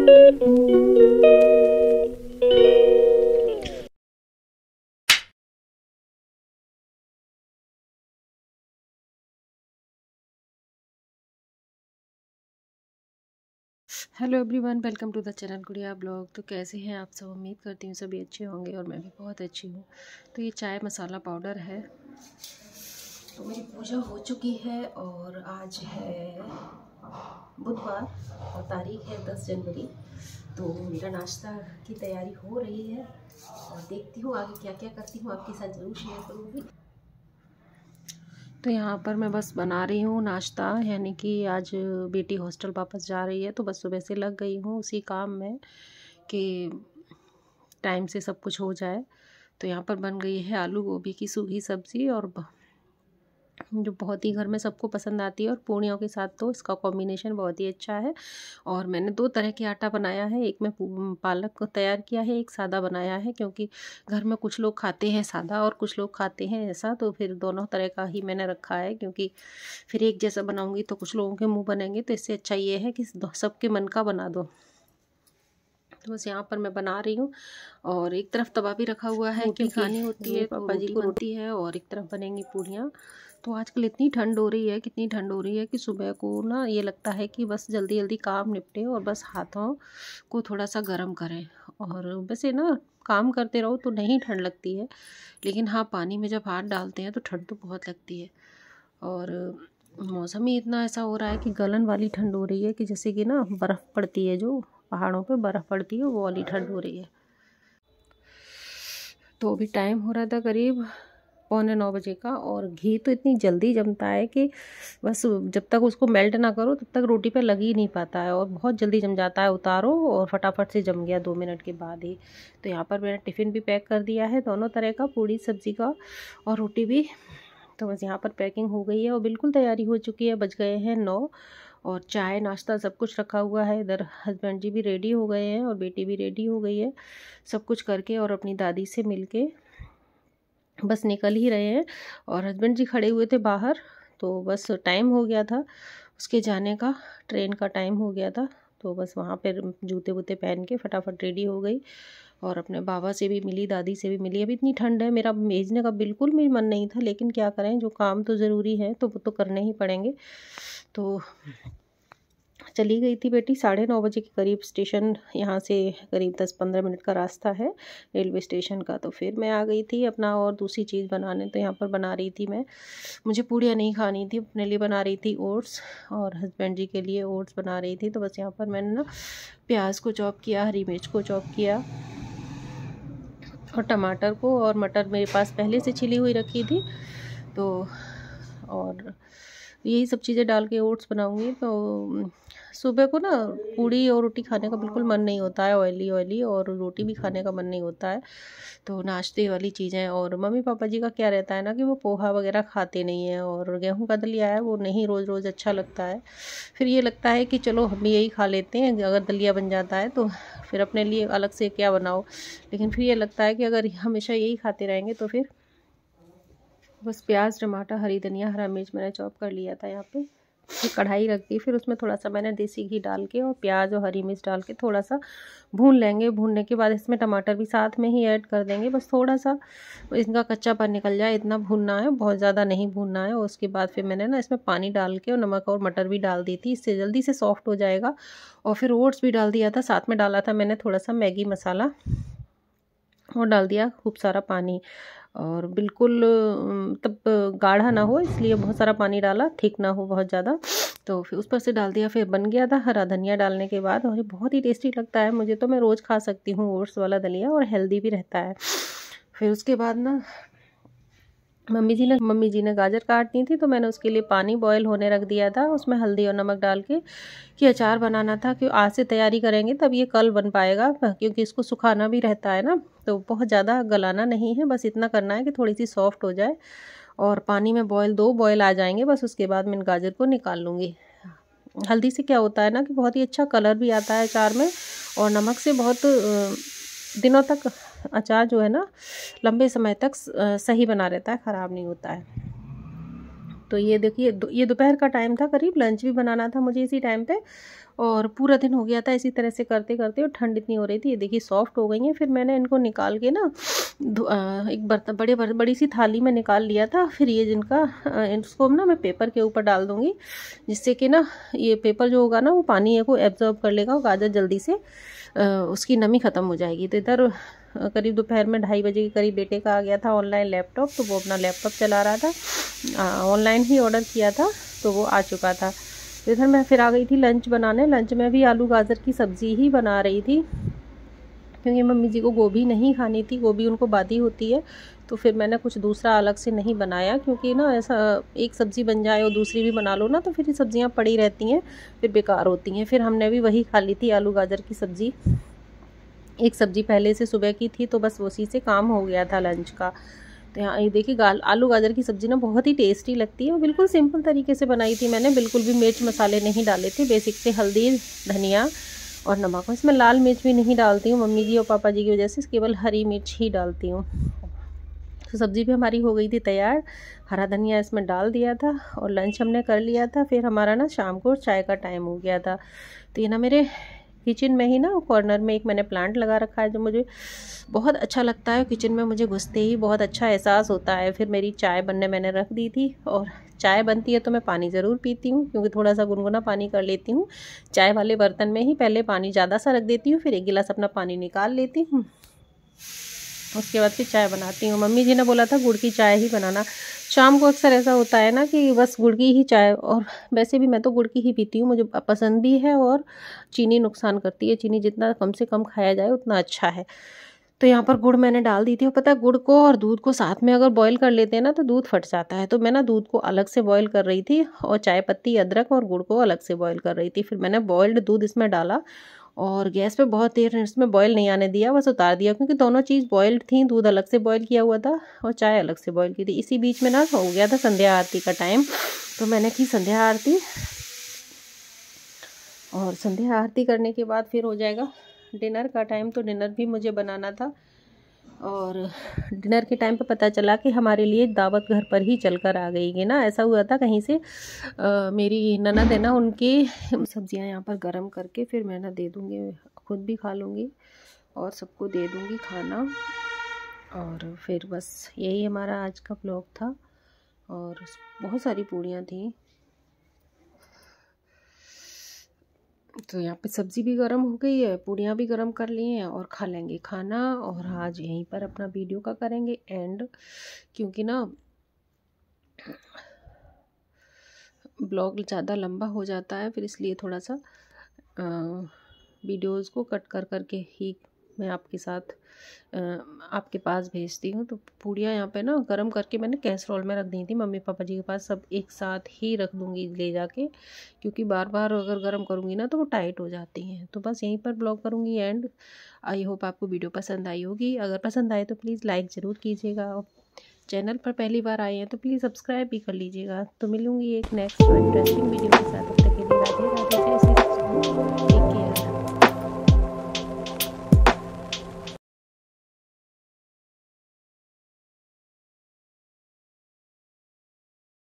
hello everyone welcome to the channel Gudiya blog तो कैसे हैं आप सब उम्मीद करती हूँ सभी अच्छे होंगे और मैं भी बहुत अच्छी हूँ तो ये चाय मसाला पाउडर है तो मेरी पूजा हो चुकी है और आज है बुधवार और तारीख है दस जनवरी तो मेरा नाश्ता की तैयारी हो रही है और देखती हूँ आगे क्या क्या करती हूँ आपके साथ ज़रूर शेयर करूँगी तो यहाँ पर मैं बस बना रही हूँ नाश्ता यानी कि आज बेटी हॉस्टल वापस जा रही है तो बस सुबह से लग गई हूँ उसी काम में कि टाइम से सब कुछ हो जाए तो यहाँ पर बन गई है आलू गोभी की सूखी सब्ज़ी और जो बहुत ही घर में सबको पसंद आती है और पूड़ियों के साथ तो इसका कॉम्बिनेशन बहुत ही अच्छा है और मैंने दो तरह के आटा बनाया है एक में पालक तैयार किया है एक सादा बनाया है क्योंकि घर में कुछ लोग खाते हैं सादा और कुछ लोग खाते हैं ऐसा तो फिर दोनों तरह का ही मैंने रखा है क्योंकि फिर एक जैसा बनाऊँगी तो कुछ लोगों के मुँह बनेंगे तो इससे अच्छा ये है कि सबके मन का बना दो तो बस यहाँ पर मैं बना रही हूँ और एक तरफ तवा भी रखा हुआ है क्योंकि खानी होती है तो पापा जी को होती है और एक तरफ बनेंगी पूड़ियाँ तो आजकल इतनी ठंड हो रही है कितनी ठंड हो रही है कि सुबह को ना ये लगता है कि बस जल्दी जल्दी काम निपटे और बस हाथों को थोड़ा सा गर्म करें और वैसे ना काम करते रहो तो नहीं ठंड लगती है लेकिन हाँ पानी में जब हाथ डालते हैं तो ठंड तो बहुत लगती है और मौसम ही इतना ऐसा हो रहा है कि गलन वाली ठंड हो रही है कि जैसे कि ना बर्फ़ पड़ती है जो पहाड़ों पे बर्फ़ पड़ती है वो वाली ठंड हो रही है तो अभी टाइम हो रहा था करीब पौने नौ बजे का और घी तो इतनी जल्दी जमता है कि बस जब तक उसको मेल्ट ना करो तब तक रोटी पे लग ही नहीं पाता है और बहुत जल्दी जम जाता है उतारो और फटाफट से जम गया दो मिनट के बाद ही तो यहाँ पर मैंने टिफ़िन भी पैक कर दिया है दोनों तरह का पूड़ी सब्ज़ी का और रोटी भी तो बस यहाँ पर पैकिंग हो गई है और बिल्कुल तैयारी हो चुकी है बज गए हैं नौ और चाय नाश्ता सब कुछ रखा हुआ है इधर हस्बैंड जी भी रेडी हो गए हैं और बेटी भी रेडी हो गई है सब कुछ करके और अपनी दादी से मिल के बस निकल ही रहे हैं और हस्बैंड जी खड़े हुए थे बाहर तो बस टाइम हो गया था उसके जाने का ट्रेन का टाइम हो गया था तो बस वहाँ पर जूते वूते पहन के फटाफट रेडी हो गई और अपने बाबा से भी मिली दादी से भी मिली अभी इतनी ठंड है मेरा भेजने का बिल्कुल भी मन नहीं था लेकिन क्या करें जो काम तो ज़रूरी है तो वो तो करने ही पड़ेंगे तो चली गई थी बेटी साढ़े नौ बजे के करीब स्टेशन यहाँ से करीब दस पंद्रह मिनट का रास्ता है रेलवे स्टेशन का तो फिर मैं आ गई थी अपना और दूसरी चीज़ बनाने तो यहाँ पर बना रही थी मैं मुझे पूड़ियाँ नहीं खानी थी अपने लिए बना रही थी ओट्स और हस्बैंड जी के लिए ओट्स बना रही थी तो बस यहाँ पर मैंने ना प्याज को चॉप किया हरी मिर्च को चॉप किया और टमाटर को और मटर मेरे पास पहले से छिली हुई रखी थी तो और यही सब चीज़ें डाल के ओट्स बनाऊँगी तो सुबह को ना पूड़ी और रोटी खाने का बिल्कुल मन नहीं होता है ऑयली ऑयली और रोटी भी खाने का मन नहीं होता है तो नाश्ते वाली चीज़ें और मम्मी पापा जी का क्या रहता है ना कि वो पोहा वगैरह खाते नहीं हैं और गेहूं का दलिया है वो नहीं रोज़ रोज़ अच्छा लगता है फिर ये लगता है कि चलो हम भी यही खा लेते हैं अगर दलिया बन जाता है तो फिर अपने लिए अलग से क्या बनाओ लेकिन फिर ये लगता है कि अगर हमेशा यही खाते रहेंगे तो फिर बस प्याज टमाटर हरी धनिया हरा मिर्च मैंने चॉप कर लिया था यहाँ पे फिर कढ़ाई रख दी फिर उसमें थोड़ा सा मैंने देसी घी डाल के और प्याज और हरी मिर्च डाल के थोड़ा सा भून लेंगे भूनने के बाद इसमें टमाटर भी साथ में ही ऐड कर देंगे बस थोड़ा सा इनका कच्चा पर निकल जाए इतना भूनना है बहुत ज़्यादा नहीं भूनना है और उसके बाद फिर मैंने ना इसमें पानी डाल के और नमक और मटर भी डाल दी थी इससे जल्दी से सॉफ्ट हो जाएगा और फिर ओट्स भी डाल दिया था साथ में डाला था मैंने थोड़ा सा मैगी मसाला और डाल दिया खूब सारा पानी और बिल्कुल तब गाढ़ा ना हो इसलिए बहुत सारा पानी डाला ठीक ना हो बहुत ज़्यादा तो फिर उस पर से डाल दिया फिर बन गया था हरा धनिया डालने के बाद और ये बहुत ही टेस्टी लगता है मुझे तो मैं रोज़ खा सकती हूँ ओट्स वाला दलिया और हेल्दी भी रहता है फिर उसके बाद ना मम्मी जी ने मम्मी जी ने गाजर काटनी थी तो मैंने उसके लिए पानी बॉयल होने रख दिया था उसमें हल्दी और नमक डाल के कि अचार बनाना था कि आज से तैयारी करेंगे तब ये कल बन पाएगा क्योंकि इसको सुखाना भी रहता है ना तो बहुत ज़्यादा गलाना नहीं है बस इतना करना है कि थोड़ी सी सॉफ्ट हो जाए और पानी में बॉयल दो बॉयल आ जाएंगे बस उसके बाद मैं इन गाजर को निकाल लूँगी हल्दी से क्या होता है ना कि बहुत ही अच्छा कलर भी आता है अचार में और नमक से बहुत दिनों तक अचार जो है ना लंबे समय तक सही बना रहता है ख़राब नहीं होता है तो ये देखिए ये दोपहर का टाइम था करीब लंच भी बनाना था मुझे इसी टाइम पे और पूरा दिन हो गया था इसी तरह से करते करते और ठंड इतनी हो रही थी ये देखिए सॉफ्ट हो गई हैं फिर मैंने इनको निकाल के ना एक बर्तन बड़े बर, बड़ी सी थाली में निकाल लिया था फिर ये जिनका इसको ना मैं पेपर के ऊपर डाल दूँगी जिससे कि ना ये पेपर जो होगा ना वो पानी को एब्जॉर्ब कर लेगा और गाजर जल्दी से उसकी नमी ख़त्म हो जाएगी तो इधर करीब दोपहर में ढाई बजे के करीब बेटे का आ गया था ऑनलाइन लैपटॉप तो वो अपना लैपटॉप चला रहा था ऑनलाइन ही ऑर्डर किया था तो वो आ चुका था तो इधर मैं फिर आ गई थी लंच बनाने लंच में भी आलू गाजर की सब्ज़ी ही बना रही थी क्योंकि मम्मी जी को गोभी नहीं खानी थी गोभी उनको बादी होती है तो फिर मैंने कुछ दूसरा अलग से नहीं बनाया क्योंकि ना ऐसा एक सब्ज़ी बन जाए और दूसरी भी बना लो ना तो फिर ये सब्ज़ियाँ पड़ी रहती हैं फिर बेकार होती हैं फिर हमने भी वही खा ली थी आलू गाजर की सब्ज़ी एक सब्ज़ी पहले से सुबह की थी तो बस उसी से काम हो गया था लंच का तो यहाँ ये देखिए गाल आलू गाजर की सब्ज़ी ना बहुत ही टेस्टी लगती है बिल्कुल सिंपल तरीके से बनाई थी मैंने बिल्कुल भी मिर्च मसाले नहीं डाले थे बेसिक से हल्दी धनिया और नमक इसमें लाल मिर्च भी नहीं डालती हूँ मम्मी जी और पापा जी की वजह से केवल हरी मिर्च ही डालती हूँ तो सब्ज़ी भी हमारी हो गई थी तैयार हरा धनिया इसमें डाल दिया था और लंच हमने कर लिया था फिर हमारा ना शाम को चाय का टाइम हो गया था तो ये ना मेरे किचन में ही ना कॉर्नर में एक मैंने प्लांट लगा रखा है जो मुझे बहुत अच्छा लगता है किचन में मुझे घुसते ही बहुत अच्छा एहसास होता है फिर मेरी चाय बनने मैंने रख दी थी और चाय बनती है तो मैं पानी ज़रूर पीती हूँ क्योंकि थोड़ा सा गुनगुना पानी कर लेती हूँ चाय वाले बर्तन में ही पहले पानी ज़्यादा सा रख देती हूँ फिर एक गिलास अपना पानी निकाल लेती हूँ उसके बाद फिर चाय बनाती हूँ मम्मी जी ने बोला था गुड़ की चाय ही बनाना शाम को अक्सर ऐसा होता है ना कि बस गुड़ की ही चाय और वैसे भी मैं तो गुड़ की ही पीती हूँ मुझे पसंद भी है और चीनी नुकसान करती है चीनी जितना कम से कम खाया जाए उतना अच्छा है तो यहाँ पर गुड़ मैंने डाल दी थी और पता है गुड़ को और दूध को साथ में अगर बॉईल कर लेते हैं ना तो दूध फट जाता है तो मैं ना दूध को अलग से बॉईल कर रही थी और चाय पत्ती अदरक और गुड़ को अलग से बॉईल कर रही थी फिर मैंने बॉयल्ड दूध इसमें डाला और गैस पे बहुत देर इसमें बॉयल नहीं आने दिया बस उतार दिया क्योंकि दोनों चीज़ बॉयल्ड थी दूध अलग से बॉयल किया हुआ था और चाय अलग से बॉयल की थी इसी बीच में ना हो गया था संध्या आरती का टाइम तो मैंने की संध्या आरती और संध्या आरती करने के बाद फिर हो जाएगा डिनर का टाइम तो डिनर भी मुझे बनाना था और डिनर के टाइम पे पता चला कि हमारे लिए दावत घर पर ही चल कर आ गई है ना ऐसा हुआ था कहीं से आ, मेरी ननद है ना उनकी सब्जियां यहाँ पर गर्म करके फिर मैं ना दे दूँगी खुद भी खा लूँगी और सबको दे दूँगी खाना और फिर बस यही हमारा आज का ब्लॉग था और बहुत सारी पूड़ियाँ थी तो यहाँ पे सब्ज़ी भी गर्म हो गई है पूड़ियाँ भी गर्म कर ली हैं और खा लेंगे खाना और आज यहीं पर अपना वीडियो का करेंगे एंड क्योंकि ना ब्लॉग ज़्यादा लंबा हो जाता है फिर इसलिए थोड़ा सा वीडियोज़ को कट कर करके ही मैं आपके साथ आपके पास भेजती हूँ तो पूड़ियाँ यहाँ पे ना गरम करके मैंने कैसरोल में रख दी थी मम्मी पापा जी के पास सब एक साथ ही रख दूँगी ले जाके क्योंकि बार बार अगर गर्म करूँगी ना तो वो टाइट हो जाती हैं तो बस यहीं पर ब्लॉग करूँगी एंड आई होप आपको वीडियो पसंद आई होगी अगर पसंद आए तो प्लीज़ लाइक ज़रूर कीजिएगा और चैनल पर पहली बार आए हैं तो प्लीज़ सब्सक्राइब भी कर लीजिएगा तो मिलूँगी एक नेक्स्ट इंटरेस्टिंग वीडियो के साथ तक के लिए राधे राधे